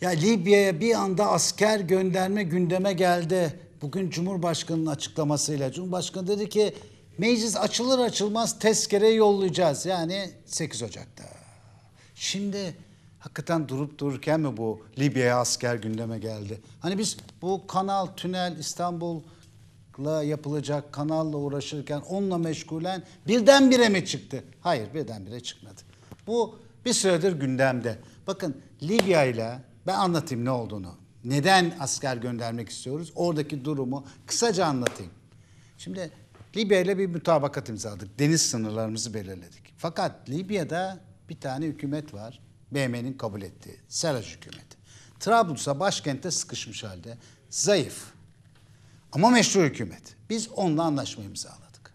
Ya Libya'ya bir anda asker gönderme gündeme geldi. Bugün Cumhurbaşkanı'nın açıklamasıyla. Cumhurbaşkanı dedi ki meclis açılır açılmaz tezkere yollayacağız. Yani 8 Ocak'ta. Şimdi hakikaten durup dururken mi bu Libya'ya asker gündeme geldi? Hani biz bu kanal, tünel, İstanbul'la yapılacak kanalla uğraşırken onunla meşgulen birdenbire mi çıktı? Hayır birdenbire çıkmadı. Bu bir süredir gündemde. Bakın Libya ile ben anlatayım ne olduğunu. Neden asker göndermek istiyoruz? Oradaki durumu kısaca anlatayım. Şimdi Libya ile bir mutabakat imzaladık. Deniz sınırlarımızı belirledik. Fakat Libya'da bir tane hükümet var. BM'nin kabul ettiği. Seraj hükümeti. Trablus'a başkentte sıkışmış halde. Zayıf. Ama meşru hükümet. Biz onunla anlaşma imzaladık.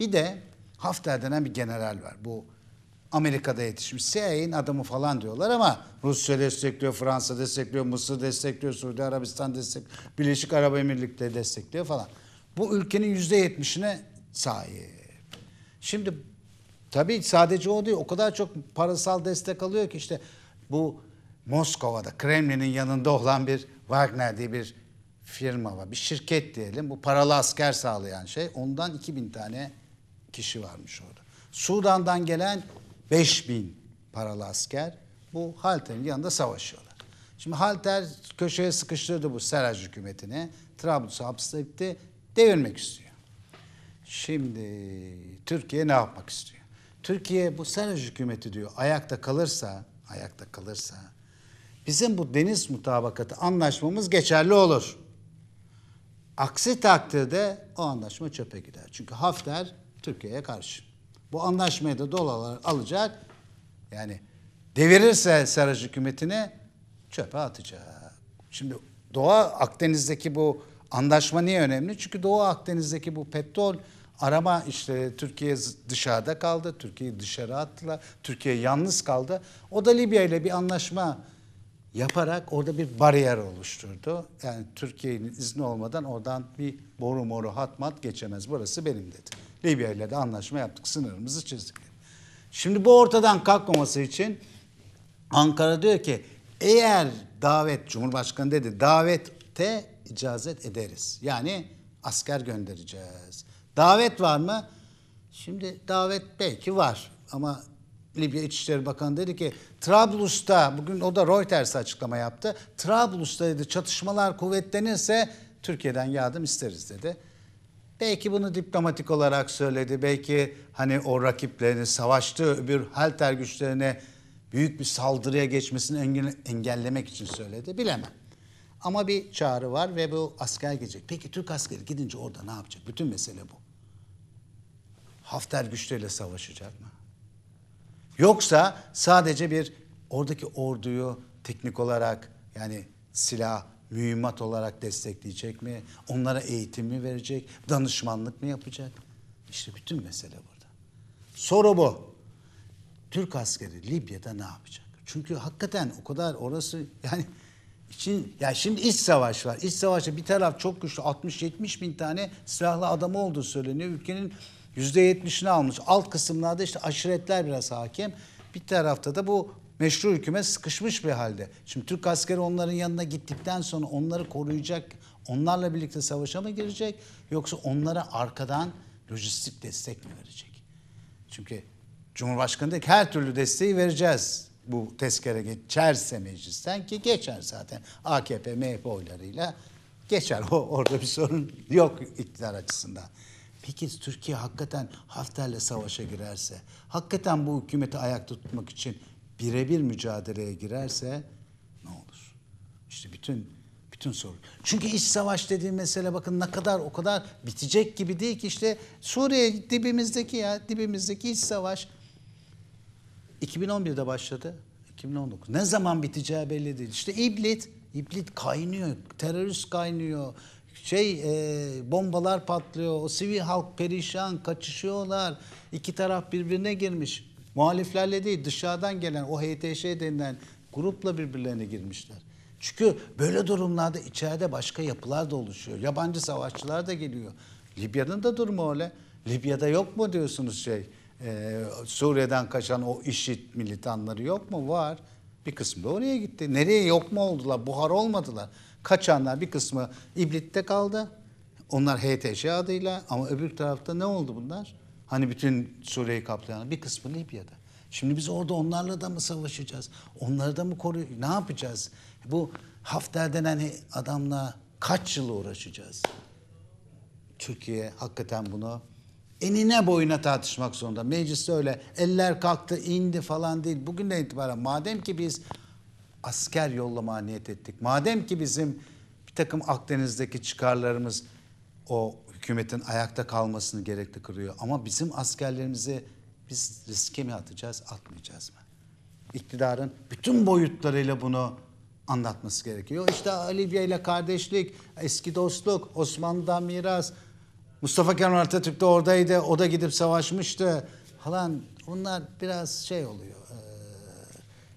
Bir de Hafter denen bir general var. Bu Amerika'da yetişmiş. CIA'nin adamı falan diyorlar ama Rusya destekliyor, Fransa destekliyor, Mısır destekliyor, Suudi Arabistan destekliyor, Birleşik Arap Emirlikleri destekliyor falan. Bu ülkenin yüzde yetmişine sahip. Şimdi tabii sadece o değil, o kadar çok parasal destek alıyor ki işte bu Moskova'da, Kremlin'in yanında olan bir Wagner diye bir firma var. Bir şirket diyelim. Bu paralı asker sağlayan şey. Ondan 2000 tane kişi varmış orada. Sudan'dan gelen 5 bin paralı asker bu Halter'in yanında savaşıyorlar. Şimdi Halter köşeye sıkıştırdı bu Seraj hükümetini. Trablus'u hapsetti, devirmek istiyor. Şimdi Türkiye ne yapmak istiyor? Türkiye bu Seraj hükümeti diyor ayakta kalırsa, ayakta kalırsa bizim bu deniz mutabakatı anlaşmamız geçerli olur. Aksi takdirde o anlaşma çöpe gider. Çünkü Hafter Türkiye'ye karşı. Bu anlaşmayı da doğal alacak. Yani devirirse Seraj hükümetini çöpe atacak. Şimdi Doğu Akdeniz'deki bu anlaşma niye önemli? Çünkü Doğu Akdeniz'deki bu petrol arama işte Türkiye dışarıda kaldı. Türkiye dışarı attılar. Türkiye yalnız kaldı. O da Libya ile bir anlaşma yaparak orada bir bariyer oluşturdu. Yani Türkiye'nin izni olmadan oradan bir boru moru hat mat geçemez. Burası benim dedi. Libya ile de anlaşma yaptık. Sınırımızı çizdik. Şimdi bu ortadan kalkmaması için Ankara diyor ki eğer davet Cumhurbaşkanı dedi davette icazet ederiz. Yani asker göndereceğiz. Davet var mı? Şimdi davet belki var ama Libya İçişleri Bakanı dedi ki Trablus'ta bugün o da Reuters açıklama yaptı. Trablus'ta dedi çatışmalar kuvvetlenirse Türkiye'den yardım isteriz dedi. Belki bunu diplomatik olarak söyledi. Belki hani o rakiplerini savaştığı öbür halter güçlerine büyük bir saldırıya geçmesini engellemek için söyledi. Bilemem. Ama bir çağrı var ve bu asker gelecek. Peki Türk askeri gidince orada ne yapacak? Bütün mesele bu. Hafter güçleriyle savaşacak mı? Yoksa sadece bir oradaki orduyu teknik olarak yani silah, mühimmat olarak destekleyecek mi? Onlara eğitim mi verecek? Danışmanlık mı yapacak? İşte bütün mesele burada. Soru bu. Türk askeri Libya'da ne yapacak? Çünkü hakikaten o kadar orası yani için ya şimdi iç savaş var. İç savaşta bir taraf çok güçlü 60-70 bin tane silahlı adamı olduğu söyleniyor. Ülkenin %70'ini almış. Alt kısımlarda işte aşiretler biraz hakim. Bir tarafta da bu meşru hükümet sıkışmış bir halde. Şimdi Türk askeri onların yanına gittikten sonra onları koruyacak, onlarla birlikte savaşa mı girecek yoksa onlara arkadan lojistik destek mi verecek? Çünkü Cumhurbaşkanı her türlü desteği vereceğiz bu tezkere geçerse meclisten ki geçer zaten AKP MHP oylarıyla geçer. O, orada bir sorun yok iktidar açısından. Peki Türkiye hakikaten Hafter'le savaşa girerse, hakikaten bu hükümeti ayakta tutmak için birebir mücadeleye girerse ne olur? İşte bütün bütün soru. Çünkü iç savaş dediğim mesele bakın ne kadar o kadar bitecek gibi değil ki işte Suriye dibimizdeki ya dibimizdeki iç savaş 2011'de başladı. 2019. Ne zaman biteceği belli değil. İşte İblit, İblit kaynıyor. Terörist kaynıyor şey e, bombalar patlıyor. O sivil halk perişan, kaçışıyorlar. İki taraf birbirine girmiş. Muhaliflerle değil, dışarıdan gelen o HTŞ denilen grupla birbirlerine girmişler. Çünkü böyle durumlarda içeride başka yapılar da oluşuyor. Yabancı savaşçılar da geliyor. Libya'nın da durumu öyle. Libya'da yok mu diyorsunuz şey? Ee, Suriye'den kaçan o işit militanları yok mu? Var. Bir kısmı da oraya gitti. Nereye yok mu oldular? Buhar olmadılar. Kaçanlar bir kısmı İblit'te kaldı. Onlar HTŞ adıyla ama öbür tarafta ne oldu bunlar? Hani bütün Suriye'yi kaplayan bir kısmı Libya'da. Şimdi biz orada onlarla da mı savaşacağız? Onları da mı koruyacağız? Ne yapacağız? Bu Hafter denen adamla kaç yıl uğraşacağız? Türkiye hakikaten bunu enine boyuna tartışmak zorunda. Mecliste öyle eller kalktı indi falan değil. Bugünden itibaren madem ki biz asker yollama niyet ettik. Madem ki bizim bir takım Akdeniz'deki çıkarlarımız o hükümetin ayakta kalmasını gerekli kırıyor. Ama bizim askerlerimizi biz riske mi atacağız, atmayacağız mı? İktidarın bütün boyutlarıyla bunu anlatması gerekiyor. İşte Libya ile kardeşlik, eski dostluk, Osmanlı'dan miras. Mustafa Kemal Atatürk de oradaydı, o da gidip savaşmıştı falan. Bunlar biraz şey oluyor, e,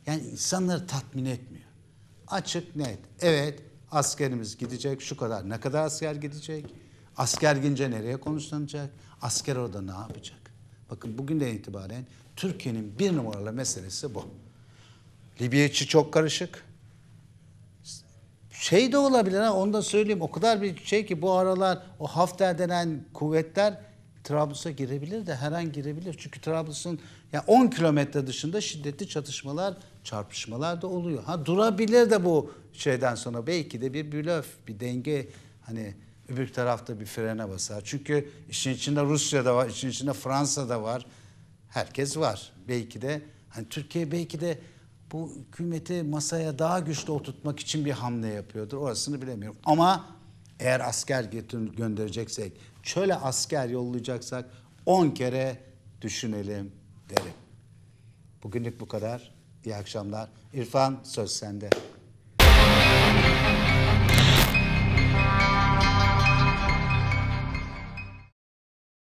yani insanları tatmin etmiyor. Açık net. Evet askerimiz gidecek şu kadar. Ne kadar asker gidecek? Asker gince nereye konuşlanacak? Asker orada ne yapacak? Bakın bugünden itibaren Türkiye'nin bir numaralı meselesi bu. Libya içi çok karışık. Şey de olabilir ha onu da söyleyeyim. O kadar bir şey ki bu aralar o Hafter denen kuvvetler Trablus'a girebilir de her an girebilir. Çünkü Trablus'un ya yani 10 kilometre dışında şiddetli çatışmalar, çarpışmalar da oluyor. Ha durabilir de bu şeyden sonra belki de bir blöf, bir denge hani öbür tarafta bir frene basar. Çünkü işin içinde Rusya da var, işin içinde Fransa da var. Herkes var. Belki de hani Türkiye belki de bu hükümeti masaya daha güçlü oturtmak için bir hamle yapıyordur. Orasını bilemiyorum. Ama eğer asker göndereceksek, çöle asker yollayacaksak on kere düşünelim derim. Bugünlük bu kadar. İyi akşamlar. İrfan söz sende.